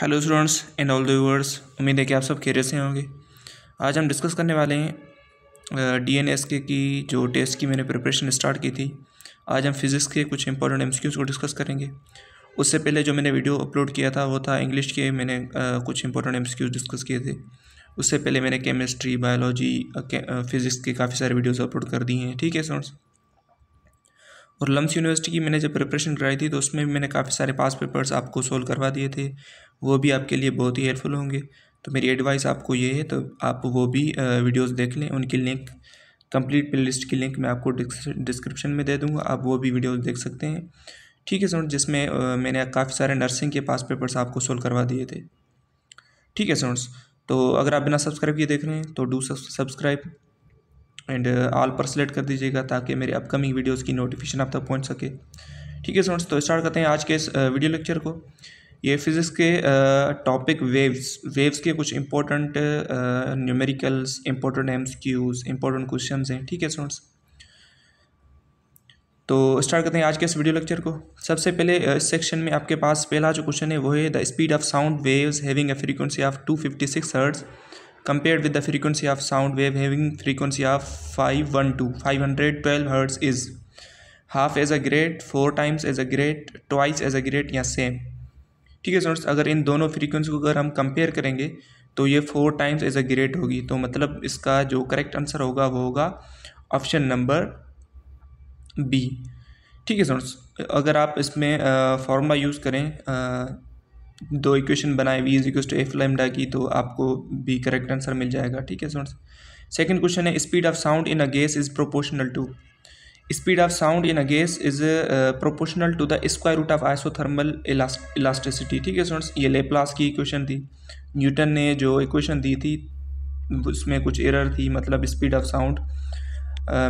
hello students and all the viewers उम्मीद है कि आप सब खेरे से होंगे आज हम डिस्कस करने वाले हैं डी एन एस के की जो टेस्ट की मैंने प्रिपरेशन स्टार्ट की थी आज हम फिज़िक्स के कुछ इंपॉर्टेंट एमसीक्यूज को डिस्कस करेंगे उससे पहले जो मैंने वीडियो अपलोड किया था वो था इंग्लिश के मैंने आ, कुछ इंपॉर्टेंट एमसीक्यूज डिस्कस किए थे उससे पहले मैंने केमिस्ट्री बायोलॉजी फिज़िक्स के काफ़ी सारे वीडियोज़ अपलोड कर दिए हैं ठीक है स्टूडेंट्स और लम्स यूनिवर्सिटी की मैंने जब प्रिपरेशन कराई थी तो उसमें भी मैंने काफ़ी सारे पास पेपर्स आपको सोल्व करवा दिए थे वो भी आपके लिए बहुत ही हेल्पफुल होंगे तो मेरी एडवाइस आपको ये है तो आप वो भी वीडियोस देख लें उनकी लिंक कंप्लीट प्लेलिस्ट की लिंक मैं आपको डिस्क्रिप्शन में दे दूंगा आप वो भी वीडियोस देख सकते हैं ठीक है सोन जिसमें मैंने काफ़ी सारे नर्सिंग के पास पेपर्स आपको सोल्व करवा दिए थे ठीक है स्टूडेंट्स तो अगर आप बिना सब्सक्राइब किए देख रहे हैं तो डू सब्सक्राइब एंड ऑल पर सेलेक्ट कर दीजिएगा ताकि मेरे अपकमिंग वीडियोज़ की नोटिफिकेशन आप तक पहुँच सके ठीक है स्टूडेंट्स तो स्टार्ट करते हैं आज के इस वीडियो लेक्चर को ये फिज़िक्स के टॉपिक वेव्स वेव्स के कुछ important numericals important MCQs important question हैं ठीक है स्टूडेंट्स तो स्टार्ट करते हैं आज के इस वीडियो लेक्चर को सबसे पहले इस सेक्शन में आपके पास पहला जो क्वेश्चन है वो है the speed of sound waves having a frequency of two fifty six hertz of sound wave having frequency of five one two five hundred twelve hertz is half as a great four times as a great twice as a great या same ठीक है students अगर इन दोनों frequency को अगर हम compare करेंगे तो ये four times as a great होगी तो मतलब इसका जो करेक्ट आंसर होगा वो होगा ऑप्शन नंबर बी ठीक है स्टूडेंट्स अगर आप इसमें फॉर्मूला यूज़ करें आ, दो इक्वेशन बनाए v is equal to f lambda की तो आपको भी करेक्ट आंसर मिल जाएगा ठीक है स्टूडेंट्स सेकंड क्वेश्चन है speed of sound in a gas is proportional to speed of sound in a gas is proportional to the square root of isothermal elasticity ठीक है स्टूडेंट्स ये लेप्लास की equation थी Newton ने जो equation दी थी उसमें कुछ एरर थी मतलब स्पीड ऑफ साउंड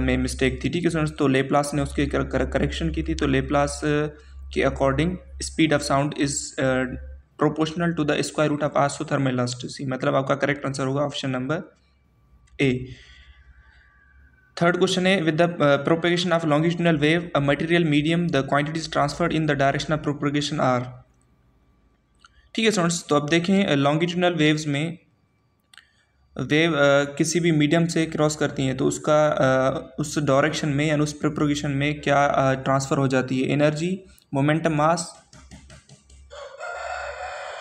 में मिस्टेक थी ठीक है स्टूडेंट्स तो लेप्लास ने उसके करेक्शन की थी तो लेप्लास uh, के according speed of sound is proportional to the square root of isothermal elasticity मतलब आपका करेक्ट आंसर होगा option number A third question है with the propagation of longitudinal wave a material medium the quantities transferred in the direction of propagation are ठीक है students तो अब देखें longitudinal uh, waves में वेव uh, uh, किसी भी मीडियम से क्रॉस करती हैं तो उसका uh, उस डायरेक्शन में यानी उस प्रोपोगेशन में क्या ट्रांसफ़र uh, हो जाती है एनर्जी मोमेंटम मास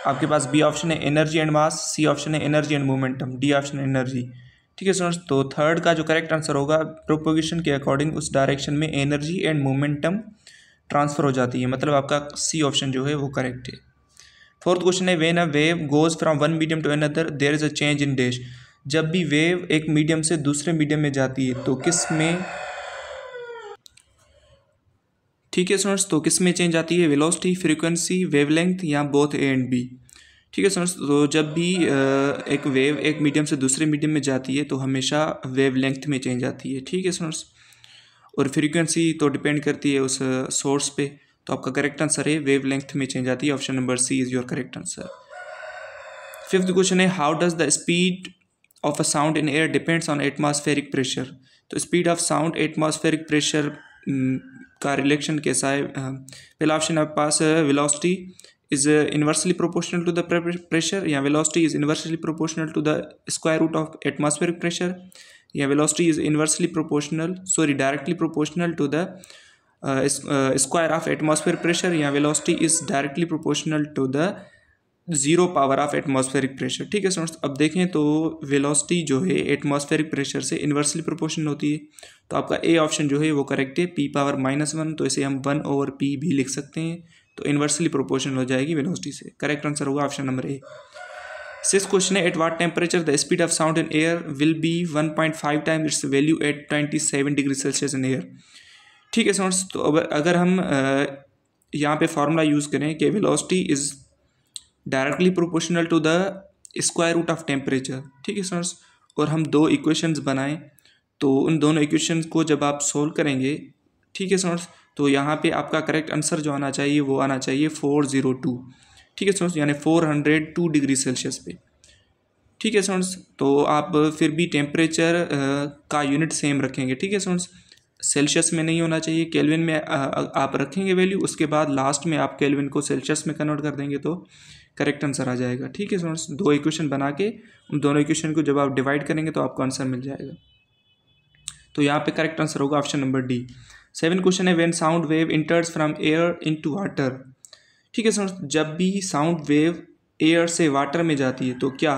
आपके पास बी ऑप्शन है energy and mass C option है energy and momentum D option energy ठीक है स्टूडेंट्स तो थर्ड का जो करेक्ट आंसर होगा प्रोपोगेशन के अकॉर्डिंग उस डायरेक्शन में एनर्जी एंड मोमेंटम ट्रांसफर हो जाती है मतलब आपका सी ऑप्शन जो है वो करेक्ट है फोर्थ क्वेश्चन है when a wave goes from one medium to another there is a change in dash जब भी वेव एक मीडियम से दूसरे मीडियम में जाती है तो किस में ठीक है स्टूडेंट्स तो किस में चेंज आती है वेलोसिटी फ्रीक्वेंसी वेवलेंथ या बोथ ए एंड बी ठीक है स्टूडेंट्स तो जब भी एक वेव एक मीडियम से दूसरे मीडियम में जाती है तो हमेशा वेव लेंथ में चेंज आती है ठीक है स्टूडेंट्स और फ्रीक्वेंसी तो डिपेंड करती है उस सोर्स पे तो आपका करेक्ट आंसर है वेव लेंथ में चेंज आती है option number C is your correct answer fifth question है how does the speed of a sound in air depends on atmospheric pressure तो speed of sound atmospheric pressure का relation कैसा है पहला option आपके पास velocity is inversely proportional to the pressure या velocity is inversely proportional to the square root of atmospheric pressure या velocity is inversely proportional sorry directly proportional to the square of atmosphere pressure या velocity is directly proportional to the zero power of atmospheric pressure ठीक है students अब देखें तो velocity जो है atmospheric pressure से इन्वर्सली प्रोपोर्शनल होती है तो आपका ए ऑप्शन जो है वो करेक्ट है पी पावर माइनस वन तो इसे हम वन ओवर पी भी लिख सकते हैं तो इन्वर्सली प्रोपोर्शनल हो जाएगी वेलोसिटी से करेक्ट आंसर होगा option number A six question है at what temperature the speed of sound in air will be one point five time its value at twenty seven degree Celsius in air ठीक है shots तो अब अगर हम यहाँ पे फार्मूला यूज़ करें कि velocity is directly proportional to the square root of temperature ठीक है सोट्स और हम दो इक्वेशंस बनाएं तो उन दोनों इक्वेशंस को जब आप सोल्व करेंगे ठीक है सोट्स तो यहाँ पे आपका करेक्ट आंसर जो आना चाहिए वो आना चाहिए फोर ज़ीरो टू ठीक है स्टूडेंट्स यानी four hundred two degree Celsius पे ठीक है स्टूडेंट्स तो आप फिर भी टेम्परेचर का यूनिट सेम रखेंगे ठीक है स्टूडेंट्स सेल्सियस में नहीं होना चाहिए केल्विन में आप रखेंगे वैल्यू उसके बाद लास्ट में आप केल्विन को सेल्सियस में कन्वर्ट कर देंगे तो करेक्ट आंसर आ जाएगा ठीक है स्टूडेंट्स दो इक्वेशन बना के उन दोनों इक्वेशन को जब आप डिवाइड करेंगे तो आपको आंसर मिल जाएगा तो यहाँ पे करेक्ट आंसर होगा option number D seven question है when sound wave enters from air into water ठीक है सर जब भी साउंड वेव एयर से वाटर में जाती है तो क्या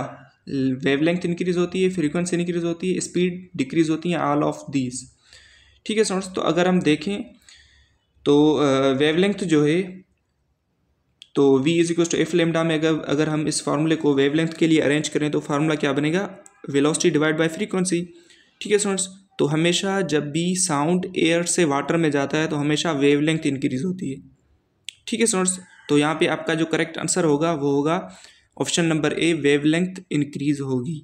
वेवलेंथ इंक्रीज होती है फ्रीक्वेंसी इंक्रीज होती है स्पीड डिक्रीज होती है ऑल ऑफ दीज ठीक है स्टूडेंट्स तो अगर हम देखें तो वेवलेंथ जो है तो v is equal to F lambda में अगर अगर हम इस फार्मूले को वेवलेंथ के लिए अरेंज करें तो फार्मूला क्या बनेगा वेलोसिटी डिवाइड बाय फ्रीक्वेंसी ठीक है स्टूडेंट्स तो हमेशा जब भी साउंड एयर से वाटर में जाता है तो हमेशा वेवलेंथ इंक्रीज़ होती है ठीक है स्टूडेंट्स तो यहाँ पे आपका जो करेक्ट आंसर होगा वो होगा option number A wavelength increase होगी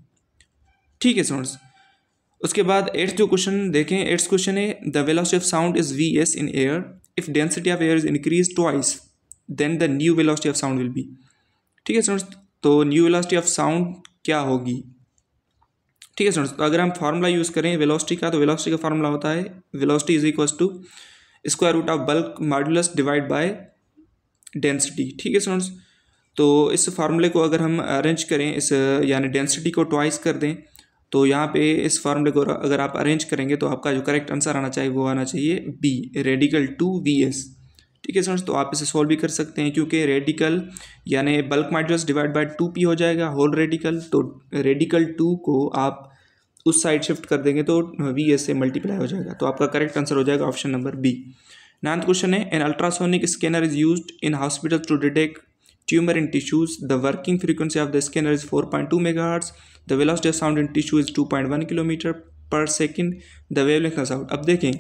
ठीक है स्टूडेंट्स उसके बाद एट्थ जो क्वेश्चन देखें एट्थ क्वेश्चन है the velocity of sound is v s in air if density of air is increase twice then the new velocity of sound will be ठीक है स्टूडेंट्स तो न्यू वेलॉसिटी ऑफ साउंड क्या होगी ठीक है students तो अगर हम फार्मूला यूज़ करें वेलोसिटी का तो वेलोसिटी का फार्मूला होता है velocity is equal to square root of bulk modulus divide by density ठीक है स्टूडेंट्स तो इस फार्मूले को अगर हम अरेंज करें इस यानी डेंसिटी को ट्वाइस कर दें तो यहाँ पे इस फार्मूले को अगर आप अरेंज करेंगे तो आपका जो करेक्ट आंसर आना चाहिए वो आना चाहिए B radical two v s ठीक है स्टूडेंट्स तो आप इसे सॉल्व भी कर सकते हैं क्योंकि रेडिकल यानी bulk modulus divide by two p हो जाएगा होल रेडिकल तो रेडिकल टू को आप उस साइड शिफ्ट कर देंगे तो वी एस से मल्टीप्लाई हो जाएगा तो आपका करेक्ट आंसर हो जाएगा option number B ninth question है an ultrasonic scanner is use in hospital to detect tumor in the the working frequency of the scanner is 4.2 megahertz the sound in tissue is two point 2.1 kilometre per second the wavelength of sound अब देखें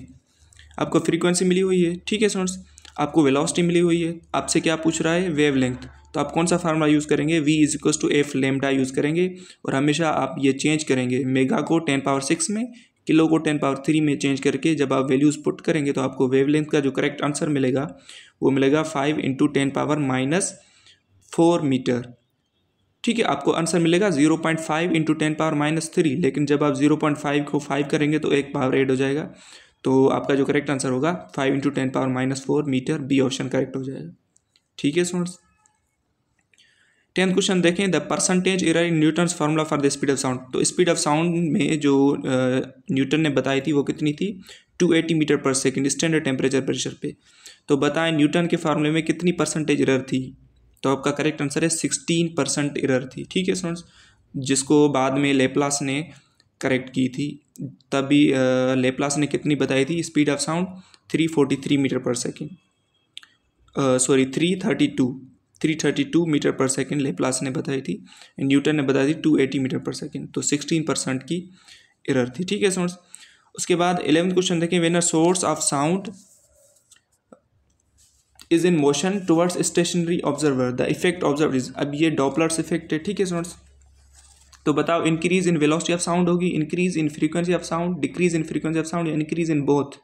आपको frequency मिली हुई है ठीक है students आपको velocity मिली हुई है आपसे क्या पूछ रहा है वेव लेंथ तो आप कौन सा फार्मूला यूज़ करेंगे v is equals to F lambda use करेंगे और हमेशा आप ये चेंज करेंगे मेगा को टेन पावर सिक्स में किलो को टेन पावर थ्री में चेंज करके जब आप वैल्यूज़ पुट करेंगे तो आपको वेवलेंथ का जो करेक्ट आंसर मिलेगा वो मिलेगा five into ten power minus four metre ठीक है आपको आंसर मिलेगा zero point five into ten power minus three लेकिन जब आप जीरो पॉइंट फाइव को फाइव करेंगे तो एक पावर एड हो जाएगा तो आपका जो करेक्ट आंसर होगा five into ten power minus four metre B option correct हो जाएगा ठीक है स्टूडेंट्स टेंथ क्वेश्चन देखें the percentage error in Newton formula for the speed of sound तो स्पीड ऑफ साउंड में जो न्यूटन ने बताई थी वो कितनी थी 280 metre per second standard temperature pressure पे तो बताएं न्यूटन के फार्मूले में कितनी परसेंटेज एरर थी तो आपका करेक्ट आंसर है सिक्सटीन परसेंट एरर थी ठीक है स्टूडेंट्स जिसको बाद में लेप्लास ने करेक्ट की थी तभी लेप्लास ने कितनी बताई थी speed of sound three forty three metre per second sorry three thirty two three thirty two metre per second Laplace ने बताई थी न्यूटन ने बताई थी two eighty metre per second तो सिक्सटीन परसेंट की एरर थी ठीक है सोर्स उसके बाद एलेवंथ क्वेश्चन देखें when a source of sound is in motion towards stationary observer the effect observe अब ये डॉपलर्स इफेक्ट है ठीक है सोर्स तो बताओ increase in velocity of sound होगी increase in frequency of sound decrease in frequency of sound increase in both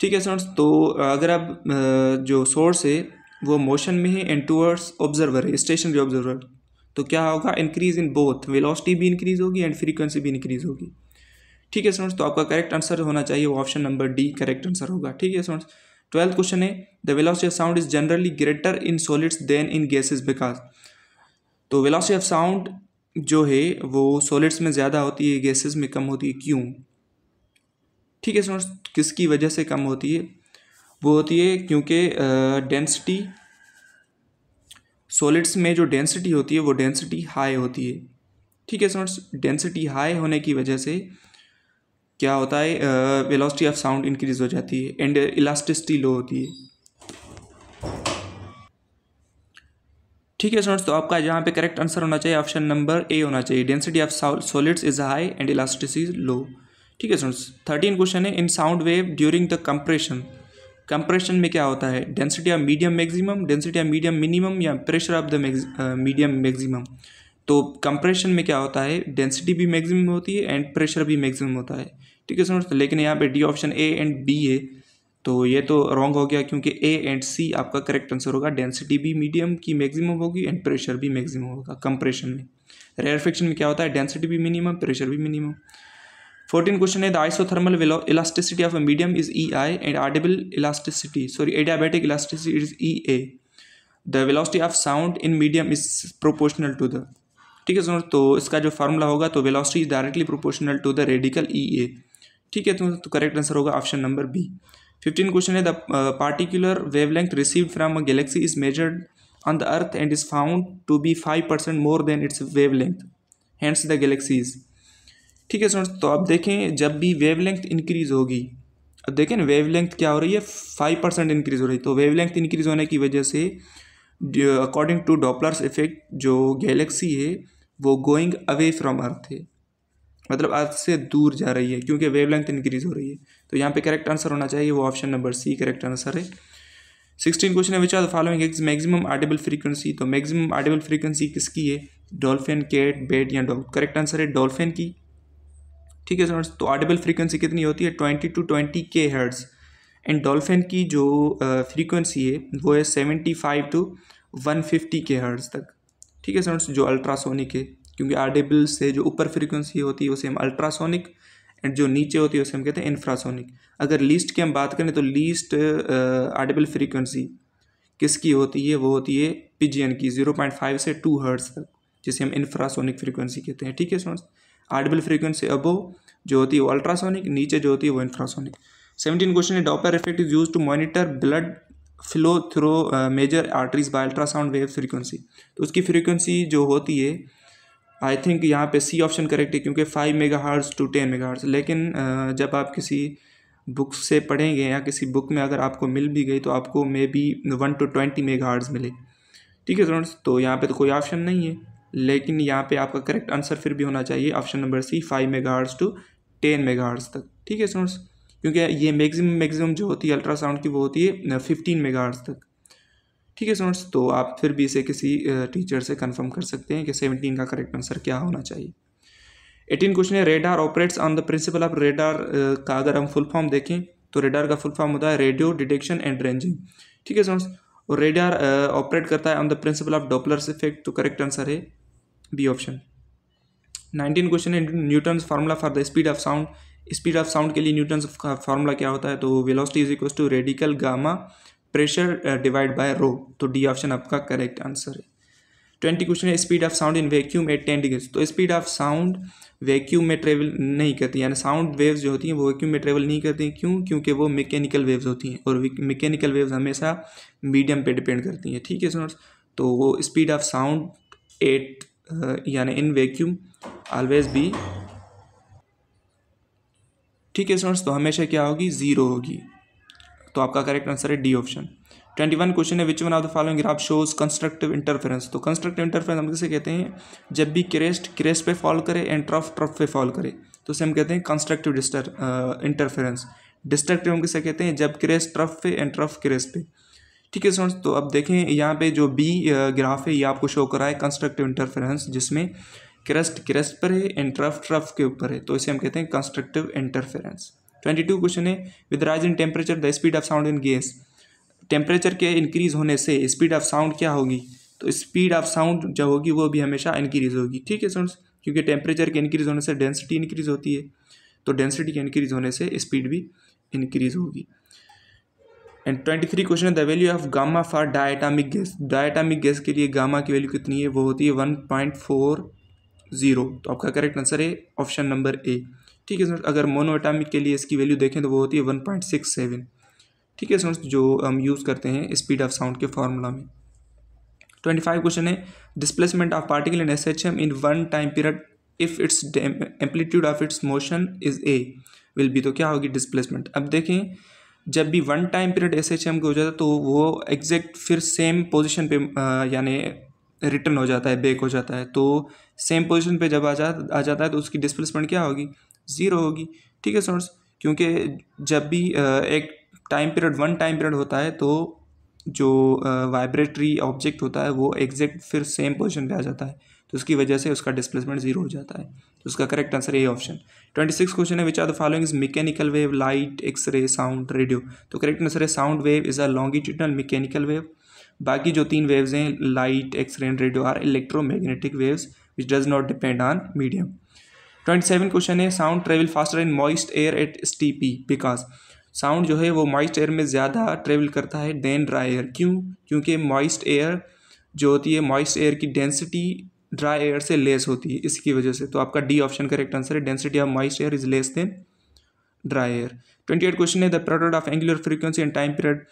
ठीक है स्टूडेंट्स तो अगर आप जो सोर्स है वो मोशन में है एंड टूवर्ड्स ऑब्जर्वर है स्टेशनरी ऑब्जर्वर तो क्या होगा इंक्रीज इन बोथ वेलोसिटी भी इंक्रीज होगी एंड फ्रीक्वेंसी भी इंक्रीज होगी ठीक है स्टूडेंट्स तो आपका करेक्ट आंसर होना चाहिए वो option number D correct answer होगा ठीक है स्टूडेंट्स ट्वेल्थ क्वेश्चन है the velocity of sound is generally greater in solids than in gases because तो वेलोसिटी ऑफ साउंड जो है वो सॉलिड्स में ज़्यादा होती है गैसेस में कम होती है क्यों ठीक है स्टूडेंट्स किसकी वजह से कम होती है वो होती है क्योंकि डेंसिटी सॉलिड्स में जो डेंसिटी होती है वो डेंसिटी हाई होती है ठीक है स्टूडेंट्स डेंसिटी हाई होने की वजह से क्या होता है वेलोसिटी ऑफ साउंड इंक्रीज हो जाती है एंड इलास्टिसिटी लो होती है ठीक है स्टूडेंट्स तो आपका यहाँ पे करेक्ट आंसर होना चाहिए ऑप्शन नंबर ए होना चाहिए density of solids is high and elasticity low ठीक है स्टूडेंट्स थर्टीन क्वेश्चन है in sound wave during the compression compression में क्या होता है density of medium maximum density of medium minimum या pressure of the medium maximum तो compression में क्या होता है डेंसिटी भी मैक्सिमम होती है एंड प्रेशर भी मैक्सिमम होता है ठीक है स्टूडेंट्स तो लेकिन यहाँ पे D option A and B है तो ये तो रॉन्ग हो गया क्योंकि ए एंड सी आपका करेक्ट आंसर होगा डेंसिटी भी मीडियम की मैक्सिमम होगी एंड प्रेशर भी मैक्सिमम होगा कंप्रेशन में रेयरफिक्शन में क्या होता है डेंसिटी भी मिनिमम प्रेशर भी मिनिमम फोर्टीन क्वेश्चन है the isothermal elasticity of a medium is E I and audible elasticity sorry adiabatic elasticity is E A the velocity of sound in medium is proportional to the ठीक है सुनो तो इसका जो formula होगा तो velocity is directly proportional to the radical E A ठीक है तो करेक्ट आंसर होगा option number B fifteen question है the particular wavelength received from a galaxy is measured on earth and is found to be five percent more than its wavelength hands the galaxies ठीक है sir तो आप देखें जब भी length increase होगी अब देखें ना लेंथ क्या हो रही है फाइव परसेंट इंक्रीज हो रही है तो लेंथ इंक्रीज होने की वजह से अकॉर्डिंग टू डॉपलर्स इफेक्ट जो गैलेक्सी है वो गोइंग अवे फ्रॉम अर्थ है मतलब अर्थ से दूर जा रही है क्योंकि लेंथ इंक्रीज हो रही है तो यहाँ पे करेक्ट आंसर होना चाहिए वो option number C correct answer है सिक्सटीन क्वेश्चन है which are following has maximum audible frequency तो मैक्सिमम आर्डेबल फ्रीक्वेंसी किसकी है डॉल्फिन कैट बेड या डॉग करेक्ट आंसर है डॉल्फिन की ठीक है स्टूडेंट्स तो ऑडिबल फ्रीक्वेंसी कितनी होती है twenty to twenty K hertz and dolphin की जो फ्रीक्वेंसी है वो है seventy five to one fifty K hertz तक ठीक है स्टूडेंट्स जो अल्ट्रासोनिक है क्योंकि ऑडिबल से जो ऊपर फ्रीक्वेंसी होती है वो सेम अल्ट्रासोनिक एंड जो नीचे होती है उसे हम कहते हैं इंफ्रासोनिक अगर लीस्ट की हम बात करें तो लीस्ट आडिबल फ्रीक्वेंसी किसकी होती है वो होती है पिजियन की जीरो पॉइंट फाइव से टू हर्ट्स तक जिसे हम इंफ्रासोनिक फ्रीक्वेंसी कहते हैं ठीक है स्टूडेंट्स आडेबल फ्रीक्वेंसी अबो जो होती है वो अल्ट्रासोनिक नीचे जो होती है वो इंफ्रासोनिक सेवनटीन क्वेश्चन है Doppler effect is use to monitor blood flow through major arteries by ultrasound wave frequency तो उसकी फ्रीक्वेंसी जो होती है आई थिंक यहाँ पे सी ऑप्शन करेक्ट है क्योंकि five mega hertz to ten mega hertz लेकिन जब आप किसी बुक से पढ़ेंगे या किसी बुक में अगर आपको मिल भी गई तो आपको maybe one to twenty mega hertz मिले ठीक है फ्रेंड्स तो यहाँ पे तो कोई ऑप्शन नहीं है लेकिन यहाँ पे आपका करेक्ट आंसर फिर भी होना चाहिए option number C five mega hertz to ten mega hertz तक ठीक है फ्रेंड्स क्योंकि ये मैक्सिमम मैक्सिमम जो होती है अल्ट्रासाउंड की वो होती है फिफ्टीन मेगा हार्स तक ठीक है स्टूडेंट्स तो आप फिर भी इसे किसी टीचर से कंफर्म कर सकते हैं कि सेवनटीन का करेक्ट आंसर क्या होना चाहिए एटीन क्वेश्चन है radar operates on the principle of radar का अगर हम फुल फॉर्म देखें तो रेडार का फुल फॉर्म होता है रेडियो डिटेक्शन एंड रेंजिंग ठीक है स्टूडेंट्स और रेडार ऑपरेट करता है on the principle of Doppler's effect तो करेक्ट आंसर है बी ऑप्शन नाइनटीन क्वेश्चन है Newton formula for the speed of sound speed of sound के लिए न्यूटन का फार्मूला क्या होता है तो velocity is equal to radical gamma pressure divide by rho तो डी ऑप्शन आपका करेक्ट आंसर है ट्वेंटी क्वेश्चन है speed of sound in vacuum at ten degrees तो स्पीड ऑफ साउंड वैक्यूम में ट्रेवल नहीं करती यानी साउंड वेव्स जो होती हैं वो वैक्यूम में ट्रेवल नहीं करती क्यों क्योंकि वो मैकेनिकल वेव्स होती हैं और मैकेनिकल वेव्स हमेशा मीडियम पे डिपेंड करती हैं ठीक है स्टूडेंट्स तो वो स्पीड ऑफ साउंड एट यानी इन वैक्यूम ऑलवेज बी ठीक है स्टूडेंट्स तो हमेशा क्या होगी ज़ीरो होगी तो आपका करेक्ट आंसर है D option twenty one question है which one of the following graph shows constructive interference तो कंस्ट्रक्टिव इंटरफेरेंस हम किसे कहते हैं जब भी क्रेस्ट क्रेस्ट पे फॉल करे एंड ट्रफ ट्रफ पे फॉल करे तो उसे हम कहते हैं कंस्ट्रक्टिव डिस्टर इंटरफेरेंस डिस्ट्रक्टिव हम किसे कहते हैं जब क्रेस्ट ट्रफ पे एंड ट्रफ क्रेस्ट पे ठीक है स्टूडेंट्स तो अब देखें यहाँ पे जो बी ग्राफ uh, है ये आपको शो करा है कंस्ट्रक्टिव इंटरफेरेंस जिसमें क्रेस्ट क्रेस्ट पर है एंड ट्रफ ट्रफ के ऊपर है तो इसे हम कहते हैं constructive interference twenty two question है with rise in temperature the speed of sound in gas temperature के इंक्रीज होने से स्पीड ऑफ साउंड क्या होगी तो स्पीड ऑफ साउंड जो होगी वो भी हमेशा इंक्रीज होगी ठीक है स्टूडेंट्स क्योंकि टेम्परेचर के इंक्रीज होने से डेंसिटी इंक्रीज होती है तो डेंसिटी के इंक्रीज होने से स्पीड भी इंक्रीज होगी एंड ट्वेंटी थ्री क्वेश्चन है the value of gamma for diatomic gas diatomic gas के लिए गामा की वैल्यू कितनी है वो होती है वन पॉइंट फोर जीरो तो आपका करेक्ट आंसर है ऑप्शन नंबर ए ठीक है स्टूडेंट्स अगर मोनोएटामिक के लिए इसकी वैल्यू देखें तो वो होती है वन पॉइंट सिक्स सेवन ठीक है स्टूडेंट्स जो हम यूज़ करते हैं स्पीड ऑफ साउंड के फार्मूला में ट्वेंटी फाइव क्वेश्चन है displacement of particle in S H M in one time period if its amplitude of its motion is A will be तो क्या होगी डिस्प्लेसमेंट अब देखें जब भी one time period S H M को हो जाता है तो वो एग्जैक्ट फिर सेम पोजिशन पे यानी रिटर्न हो जाता है बेक हो जाता है तो सेम पोजिशन पे जब आ जा आ जाता है तो उसकी डिस्प्लेसमेंट क्या होगी ज़ीरो होगी ठीक है स्टूडेंट्स क्योंकि जब भी एक time period one time period होता है तो जो वाइब्रेटरी ऑब्जेक्ट होता है वो एग्जैक्ट फिर सेम पोजिशन पर आ जाता है तो उसकी वजह से उसका डिस्प्लेसमेंट जीरो हो जाता है तो उसका correct answer A option twenty six question है which are the following is mechanical wave light X ray sound radio तो करेक्ट आंसर है sound wave is a longitudinal mechanical wave बाकी जो तीन वेव्स हैं light X ray and radio are electromagnetic waves which does not depend on medium twenty seven question है sound travel faster in moist air at STP because sound जो है वो moist air में ज़्यादा ट्रेवल करता है then dry air क्यों क्योंकि मॉइस्ट एयर जो होती है मॉइस्ट एयर की डेंसिटी ड्राई एयर से लेस होती है इसकी वजह से तो आपका डी ऑप्शन करेक्ट आंसर है density of moist air is less than dry air twenty eight question है the product of angular frequency and time period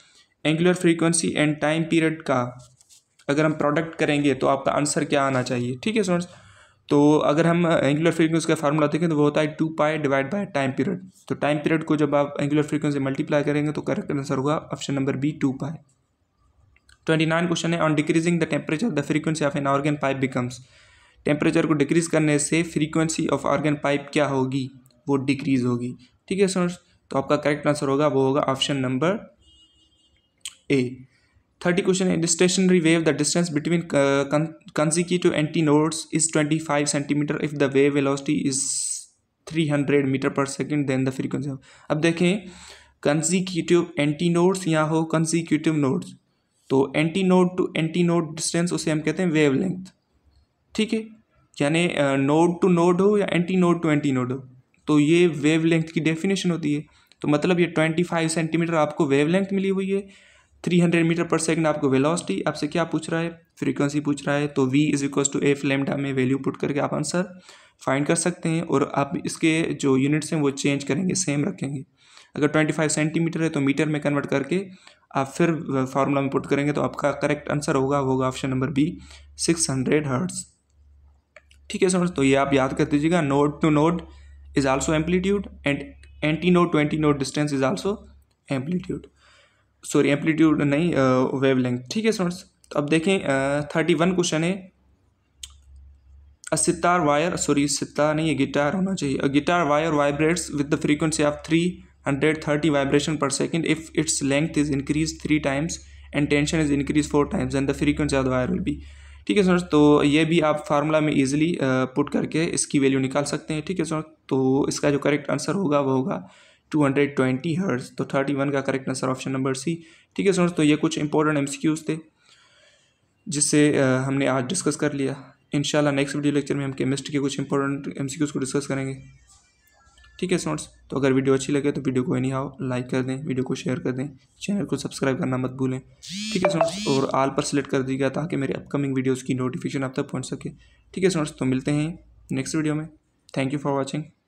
angular frequency and time period का अगर हम प्रोडक्ट करेंगे तो आपका आंसर क्या आना चाहिए ठीक है स्टूडेंट्स तो अगर हम एंगुलर फ्रीक्वेंसी का फार्मूला देखें तो वो होता है two pi divide by time period तो टाइम पीरियड को जब आप एंगुलर फ्रीक्वेंसी मल्टीप्लाई करेंगे तो करेक्ट आंसर होगा option number B two pi twenty nine question है on decreasing the temperature the frequency of an organ pipe becomes temperature को decrease करने से फ्रीक्वेंसी ऑफ ऑर्गन पाइप क्या होगी वो डिक्रीज होगी ठीक है सर तो आपका करेक्ट आंसर होगा वो होगा option number A thirty question है stationary wave the distance between consecutive antinodes is twenty five centimetre if the wave velocity is three hundred metre per second then the frequency अब देखें consecutive antinodes यहाँ हो consecutive nodes तो antinode to antinode distance उसे हम कहते हैं wave wavelength ठीक है यानी नोड टू नोड हो या antinode to antinode हो तो ये वेव लेंथ की डेफिनेशन होती है तो मतलब ये ट्वेंटी फाइव सेंटीमीटर आपको वेव लेंथ मिली हुई है 300 मीटर पर सेकंड आपको वेलोसिटी आपसे क्या पूछ रहा है फ्रीक्वेंसी पूछ रहा है तो V is equal to F lambda में वैल्यू पुट करके आप आंसर फाइंड कर सकते हैं और आप इसके जो यूनिट्स हैं वो चेंज करेंगे सेम रखेंगे अगर 25 सेंटीमीटर है तो मीटर में कन्वर्ट करके आप फिर फार्मूला में पुट करेंगे तो आपका करेक्ट आंसर होगा होगा option number B six hundred hertz ठीक है समझ तो ये आप याद कर दीजिएगा node to node is also amplitude and antinode ट्वेंटी node distance is also amplitude sorry amplitude नहीं वेव लेंथ ठीक है स्टूडेंट्स तो अब देखें थर्टी वन क्वेश्चन है सितार वायर सॉरी सितार नहीं है गिटार होना चाहिए guitar wire vibrates with the frequency of three hundred thirty vibration per second if its length is increase three times and tension is increase four times and the frequency of the wire will be ठीक है students तो ये भी आप formula में easily put करके इसकी value निकाल सकते हैं ठीक है सर तो इसका जो करेक्ट आंसर होगा वो होगा टू हंड्रेड ट्वेंटी हर्ट्स तो थर्टी वन का correct answer option number C ठीक है स्टूडेंट्स तो ये कुछ इंपॉर्टेंट एमसीक्यूज थे जिससे हमने आज डिस्कस कर लिया इनशाला नेक्स्ट वीडियो लेक्चर में हम केमिस्ट्री के कुछ इंपॉर्टेंट एमसीक्यूज को डिस्कस करेंगे ठीक है स्टूडेंट्स तो अगर वीडियो अच्छी लगे तो वीडियो को एनी हाउ लाइक कर दें वीडियो को शेयर कर दें चैनल को सब्सक्राइब करना मत भूलें ठीक है स्टूडेंट्स और आल पर सिलेक्ट कर दीजिएगा ताकि मेरे अपकमिंग वीडियोज़ की नोटिफिकेशन आप तक पहुँच सके ठीक है स्टूडेंट्स तो मिलते हैं नेक्स्ट वीडियो में थैंक यू फॉर वॉचिंग